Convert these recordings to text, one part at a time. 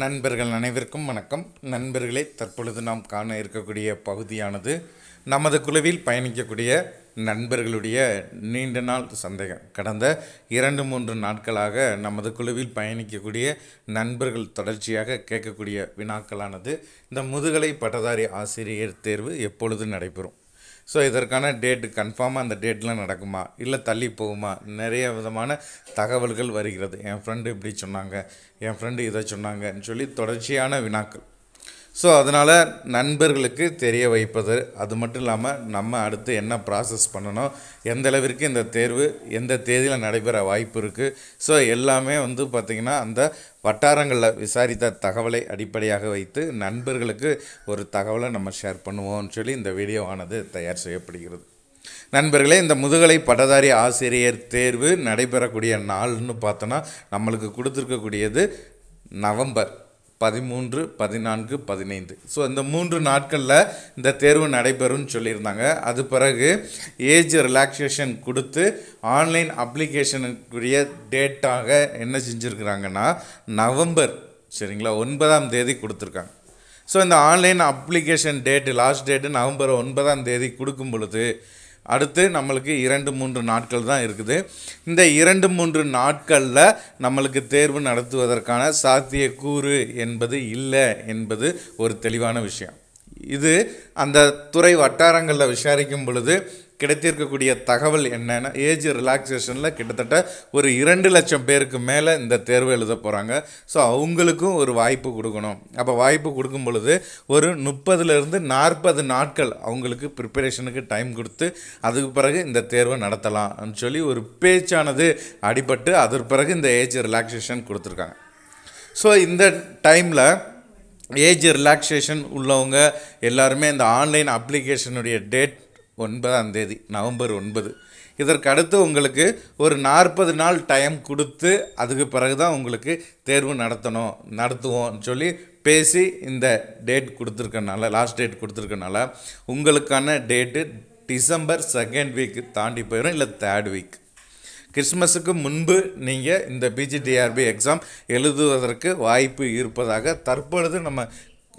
நண்பர்கள் அனைவருக்கும் வணக்கம் நண்பர்களே தற்பொழுது நாம் காண இருக்கக்கூடிய பகுதியானது நமது குழுவில் பயணிக்கக்கூடிய நண்பர்களுடைய நீண்ட நாள் சந்தேகம் கடந்த இரண்டு மூன்று நாட்களாக நமது குழுவில் பயணிக்கக்கூடிய நண்பர்கள் தொடர்ச்சியாக கேட்கக்கூடிய வினாக்களானது இந்த முதுகலை பட்டதாரி ஆசிரியர் தேர்வு எப்பொழுது நடைபெறும் ஸோ இதற்கான டேட்டு கன்ஃபார்மாக அந்த டேட்லாம் நடக்குமா இல்லை தள்ளி போகுமா நிறைய விதமான தகவல்கள் வருகிறது என் ஃப்ரெண்டு இப்படி சொன்னாங்க என் ஃப்ரெண்டு இதை சொன்னாங்கன்னு சொல்லி தொடர்ச்சியான வினாக்கள் ஸோ அதனால் நண்பர்களுக்கு தெரிய வைப்பது அது மட்டும் இல்லாமல் நம்ம அடுத்து என்ன ப்ராசஸ் பண்ணணும் எந்த அளவிற்கு இந்த தேர்வு எந்த தேதியில் நடைபெற வாய்ப்பு இருக்குது ஸோ எல்லாமே வந்து பார்த்திங்கன்னா அந்த வட்டாரங்களில் விசாரித்த தகவலை அடிப்படையாக வைத்து நண்பர்களுக்கு ஒரு தகவலை நம்ம ஷேர் பண்ணுவோம்னு சொல்லி இந்த வீடியோவானது தயார் செய்யப்படுகிறது நண்பர்களே இந்த முதுகலை பட்டதாரி ஆசிரியர் தேர்வு நடைபெறக்கூடிய நாள்னு பார்த்தோன்னா நம்மளுக்கு கொடுத்துருக்கக்கூடியது நவம்பர் பதிமூன்று பதினான்கு பதினைந்து ஸோ இந்த மூன்று நாட்களில் இந்த தேர்வு நடைபெறும்னு சொல்லியிருந்தாங்க அது பிறகு ஏஜ் ரிலாக்ஸேஷன் கொடுத்து ஆன்லைன் அப்ளிகேஷனுக்குரிய டேட்டாக என்ன செஞ்சுருக்குறாங்கன்னா நவம்பர் சரிங்களா ஒன்பதாம் தேதி கொடுத்துருக்காங்க ஸோ இந்த online application date last date November ஒன்பதாம் தேதி கொடுக்கும் பொழுது அடுத்து நம்மளுக்கு இரண்டு மூன்று நாட்கள் தான் இருக்குது இந்த இரண்டு மூன்று நாட்களில் நம்மளுக்கு தேர்வு நடத்துவதற்கான சாத்தியக்கூறு என்பது இல்லை என்பது ஒரு தெளிவான விஷயம் இது அந்த துறை வட்டாரங்களில் விசாரிக்கும் பொழுது கிடைத்திருக்கக்கூடிய தகவல் என்னென்னா ஏஜ் ரிலாக்ஸேஷனில் கிட்டத்தட்ட ஒரு இரண்டு லட்சம் பேருக்கு மேலே இந்த தேர்வு எழுத போகிறாங்க ஸோ அவங்களுக்கும் ஒரு வாய்ப்பு கொடுக்கணும் அப்போ வாய்ப்பு கொடுக்கும் பொழுது ஒரு முப்பதுலேருந்து நாற்பது நாட்கள் அவங்களுக்கு ப்ரிப்பரேஷனுக்கு டைம் கொடுத்து அதுக்கு பிறகு இந்த தேர்வை நடத்தலாம்னு சொல்லி ஒரு பேச்சானது அடிபட்டு அதற்கு பிறகு இந்த ஏஜ் ரிலாக்ஸேஷன் கொடுத்துருக்காங்க ஸோ இந்த டைமில் ஏஜ் ரிலாக்ஸேஷன் உள்ளவங்க எல்லாருமே இந்த ஆன்லைன் அப்ளிகேஷனுடைய டேட் ஒன்பதாம் தேதி நவம்பர் ஒன்பது இதற்கு அடுத்து உங்களுக்கு ஒரு நாற்பது நாள் டைம் கொடுத்து அதுக்கு பிறகு தான் உங்களுக்கு தேர்வு நடத்தணும் நடத்துவோம்னு சொல்லி பேசி இந்த டேட் கொடுத்துருக்கனால லாஸ்ட் டேட் கொடுத்துருக்கனால உங்களுக்கான டேட்டு டிசம்பர் செகண்ட் வீக்கு தாண்டி போயிடும் இல்லை தேர்ட் வீக் கிறிஸ்மஸுக்கு முன்பு நீங்கள் இந்த பிஜிடிஆர்பி எக்ஸாம் எழுதுவதற்கு வாய்ப்பு இருப்பதாக தற்பொழுது நம்ம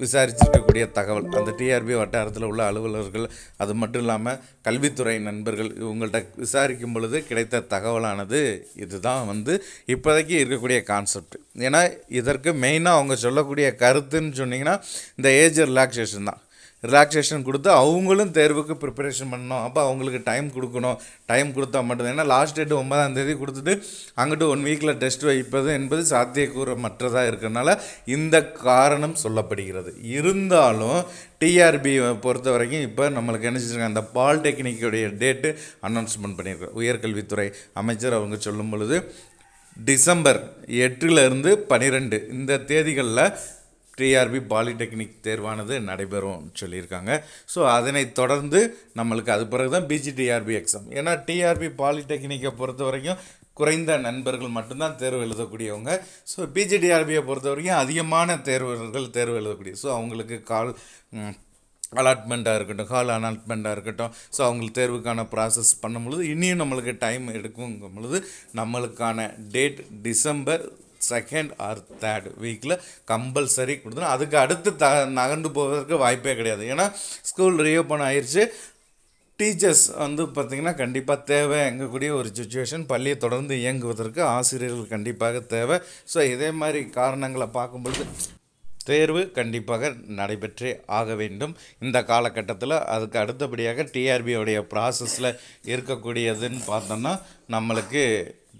விசாரிச்சிருக்கக்கூடிய தகவல் அந்த டிஆர்பி வட்டாரத்தில் உள்ள அலுவலர்கள் அது மட்டும் இல்லாமல் கல்வித்துறை நண்பர்கள் இவங்கள்ட்ட விசாரிக்கும் பொழுது கிடைத்த தகவலானது இதுதான் வந்து இப்போதைக்கு இருக்கக்கூடிய கான்செப்ட் ஏன்னா இதற்கு மெயினாக அவங்க சொல்லக்கூடிய கருத்துன்னு சொன்னிங்கன்னா இந்த ஏஜ் ரிலாக்ஸேஷன் தான் ரிலாக்ஸேஷன் கொடுத்து அவங்களும் தேர்வுக்கு ப்ரிப்பரேஷன் பண்ணணும் அப்போ அவங்களுக்கு டைம் கொடுக்கணும் டைம் கொடுத்தா மட்டும்தான் ஏன்னா லாஸ்ட் டேட் ஒன்பதாம் தேதி கொடுத்துட்டு அங்கிட்டு ஒன் வீக்கில் டெஸ்ட் வைப்பது என்பது மற்றதாக இருக்கிறனால இந்த காரணம் சொல்லப்படுகிறது இருந்தாலும் டிஆர்பி பொறுத்த வரைக்கும் இப்போ நம்மளுக்கு என்ன செஞ்சுருக்காங்க அந்த பாலிடெக்னிக்குடைய டேட்டு அனௌன்ஸ்மெண்ட் பண்ணியிருக்கோம் உயர்கல்வித்துறை அமைச்சர் அவங்க சொல்லும் பொழுது டிசம்பர் எட்டுலேருந்து பனிரெண்டு இந்த தேதிகளில் டிஆர்பி பாலிடெக்னிக் தேர்வானது நடைபெறும்னு சொல்லியிருக்காங்க ஸோ அதனை தொடர்ந்து நம்மளுக்கு அது பிறகு தான் பிஜிடிஆர்பி எக்ஸாம் ஏன்னா டிஆர்பி பாலிடெக்னிக்கை பொறுத்த வரைக்கும் குறைந்த நண்பர்கள் மட்டும்தான் தேர்வு எழுதக்கூடியவங்க ஸோ பிஜிடிஆர்பியை பொறுத்த வரைக்கும் அதிகமான தேர்வர்கள் தேர்வு எழுதக்கூடிய ஸோ அவங்களுக்கு கால் அலாட்மெண்ட்டாக இருக்கட்டும் ஹால் அலாட்மெண்ட்டாக இருக்கட்டும் ஸோ அவங்களுக்கு தேர்வுக்கான ப்ராசஸ் பண்ணும் பொழுது இன்னும் நம்மளுக்கு டைம் எடுக்குங்கும் பொழுது நம்மளுக்கான date December second or third வீக்கில் கம்பல்சரி கொடுத்துரும் அதுக்கு அடுத்து த நகர்ந்து போவதற்கு வாய்ப்பே கிடையாது ஏன்னா ஸ்கூல் ரீஓப்பன் ஆயிடுச்சு டீச்சர்ஸ் வந்து பார்த்திங்கன்னா கண்டிப்பாக தேவை எங்கக்கூடிய ஒரு சுச்சுவேஷன் பள்ளியை தொடர்ந்து இயங்குவதற்கு ஆசிரியர்கள் கண்டிப்பாக தேவை ஸோ இதே மாதிரி காரணங்களை பார்க்கும்பொழுது தேர்வு கண்டிப்பாக நடைபெற்றே ஆக வேண்டும் இந்த காலகட்டத்தில் அதுக்கு அடுத்தபடியாக டிஆர்பியோடைய ப்ராசஸில் இருக்கக்கூடியதுன்னு பார்த்தோம்னா நம்மளுக்கு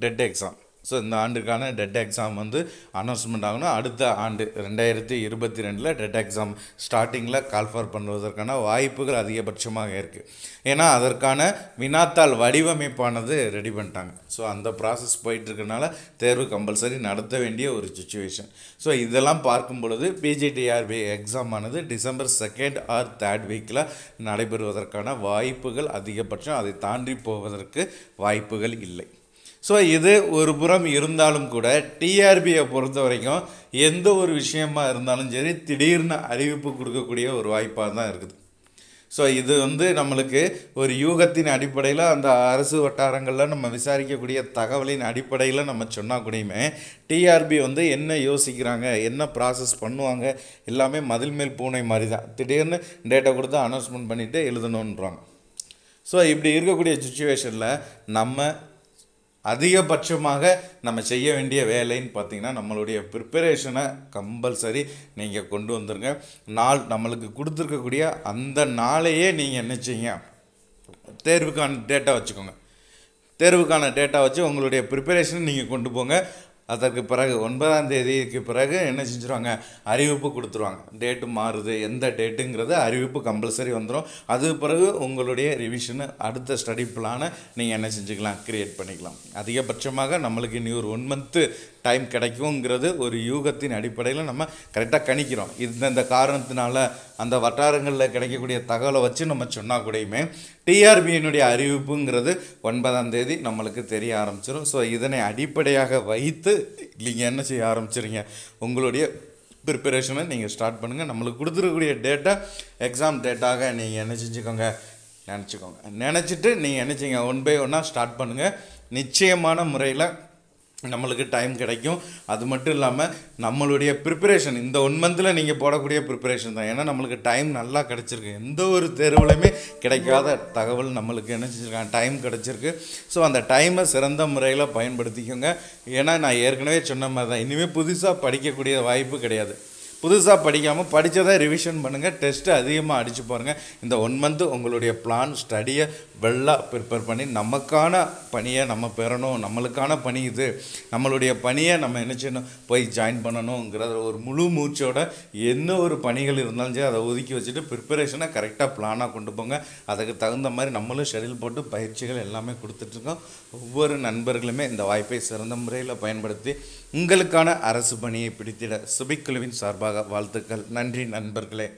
டெட் எக்ஸாம் ஸோ இந்த ஆண்டுக்கான டெட் எக்ஸாம் வந்து அனௌன்ஸ்மெண்ட் ஆகணும் அடுத்த ஆண்டு ரெண்டாயிரத்தி இருபத்தி ரெண்டில் டெட் எக்ஸாம் ஸ்டார்டிங்கில் கால்ஃபார் பண்ணுவதற்கான வாய்ப்புகள் அதிகபட்சமாக இருக்குது ஏன்னா அதற்கான வினாத்தாள் வடிவமைப்பானது ரெடி பண்ணிட்டாங்க ஸோ அந்த ப்ராசஸ் போயிட்டுருக்கனால தேர்வு கம்பல்சரி நடத்த வேண்டிய ஒரு சுச்சுவேஷன் ஸோ இதெல்லாம் பார்க்கும் பொழுது பிஜிடிஆர்பி எக்ஸாம் ஆனது டிசம்பர் செகண்ட் ஆர் தேர்ட் வீக்கில் நடைபெறுவதற்கான வாய்ப்புகள் அதிகபட்சம் அதை தாண்டி போவதற்கு வாய்ப்புகள் இல்லை ஸோ இது ஒரு புறம் இருந்தாலும் கூட டிஆர்பியை பொறுத்த வரைக்கும் எந்த ஒரு விஷயமா இருந்தாலும் சரி திடீர்னு அறிவிப்பு கொடுக்கக்கூடிய ஒரு வாய்ப்பாக தான் இருக்குது ஸோ இது வந்து நம்மளுக்கு ஒரு யூகத்தின் அடிப்படையில் அந்த அரசு வட்டாரங்களில் நம்ம விசாரிக்கக்கூடிய தகவலின் அடிப்படையில் நம்ம சொன்னால் கூடயுமே டிஆர்பி வந்து என்ன யோசிக்கிறாங்க என்ன ப்ராசஸ் பண்ணுவாங்க எல்லாமே மதில் மேல் பூனை மாதிரி தான் திடீர்னு டேட்டா கொடுத்து அனௌன்ஸ்மெண்ட் பண்ணிவிட்டு எழுதணுன்றாங்க ஸோ இப்படி இருக்கக்கூடிய சுச்சுவேஷனில் நம்ம அதிகபட்சமாக நம்ம செய்ய வேண்டிய வேலைன்னு பார்த்திங்கன்னா நம்மளுடைய ப்ரிப்பரேஷனை கம்பல்சரி நீங்கள் கொண்டு வந்துருங்க நாள் நம்மளுக்கு கொடுத்துருக்கக்கூடிய அந்த நாளையே நீங்கள் என்ன செய்யுங்க தேர்வுக்கான டேட்டா வச்சுக்கோங்க தேர்வுக்கான டேட்டா வச்சு உங்களுடைய ப்ரிப்பரேஷனை நீங்கள் கொண்டு போங்க அதற்கு பிறகு ஒன்பதாம் தேதிக்கு பிறகு என்ன செஞ்சுருவாங்க அறிவிப்பு கொடுத்துருவாங்க டேட்டு மாறுது எந்த டேட்டுங்கிறது அறிவிப்பு கம்பல்சரி வந்துடும் அது பிறகு உங்களுடைய ரிவிஷனு அடுத்த ஸ்டடி பிளானை நீங்கள் என்ன செஞ்சுக்கலாம் க்ரியேட் பண்ணிக்கலாம் அதிகபட்சமாக நம்மளுக்கு இனி ஒரு ஒன் மந்த்து டைம் கிடைக்குங்கிறது ஒரு யூகத்தின் அடிப்படையில் நம்ம கரெக்டாக கணிக்கிறோம் இந்தந்த காரணத்தினால அந்த வட்டாரங்களில் கிடைக்கக்கூடிய தகவலை வச்சு நம்ம சொன்னால் கூடயுமே டிஆர்பியினுடைய அறிவிப்புங்கிறது ஒன்பதாம் தேதி நம்மளுக்கு தெரிய ஆரம்பிச்சிடும் ஸோ இதனை அடிப்படையாக வைத்து நீங்கள் என்ன செய்ய ஆரம்பிச்சிருங்க உங்களுடைய ப்ரிப்பரேஷனை நீங்கள் ஸ்டார்ட் பண்ணுங்கள் நம்மளுக்கு கொடுத்துருக்கக்கூடிய டேட்டா எக்ஸாம் டேட்டாக நீங்கள் என்ன செஞ்சுக்கோங்க நினச்சிக்கோங்க நினச்சிட்டு நீங்கள் என்ன செய்ய ஒன் பை ஒன்னாக ஸ்டார்ட் பண்ணுங்கள் நிச்சயமான முறையில் நம்மளுக்கு டைம் கிடைக்கும் அது மட்டும் இல்லாமல் நம்மளுடைய ப்ரிப்பரேஷன் இந்த ஒன் மந்தில் நீங்கள் போடக்கூடிய ப்ரிப்பரேஷன் தான் ஏன்னா நம்மளுக்கு டைம் நல்லா கிடச்சிருக்கு எந்த ஒரு தேர்வுலையுமே கிடைக்காத தகவல் நம்மளுக்கு என்ன செஞ்சுருக்காங்க டைம் கிடச்சிருக்கு ஸோ அந்த டைமை சிறந்த முறையில் பயன்படுத்திக்கோங்க ஏன்னா நான் ஏற்கனவே சொன்ன மாதிரி தான் இனிமேல் புதுசாக படிக்கக்கூடிய வாய்ப்பு கிடையாது புதுசாக படிக்காமல் படித்ததை ரிவிஷன் பண்ணுங்கள் டெஸ்ட்டு அதிகமாக அடித்து பாருங்கள் இந்த ஒன் மந்த்து உங்களுடைய பிளான் ஸ்டடியை வெள்ளா ப்ரிப்பேர் பண்ணி நமக்கான பணியை நம்ம பெறணும் நம்மளுக்கான பணி இது நம்மளுடைய பணியை நம்ம என்ன செய்யணும் போய் ஜாயின் பண்ணணுங்கிற ஒரு முழு மூச்சோட என்ன ஒரு பணிகள் இருந்தாலும் சரி அதை ஒதுக்கி வச்சுட்டு ப்ரிப்பரேஷனை கரெக்டாக பிளானாக கொண்டு போங்க அதுக்கு தகுந்த மாதிரி நம்மளும் ஷெடியூல் போட்டு பயிற்சிகள் எல்லாமே கொடுத்துட்ருக்கோம் ஒவ்வொரு நண்பர்களுமே இந்த வாய்ப்பை சிறந்த முறையில் பயன்படுத்தி உங்களுக்கான அரசு பணியை பிடித்திட சுபிக்குழுவின் சார்பாக வாழ்த்துக்கள் நன்றி நண்பர்களே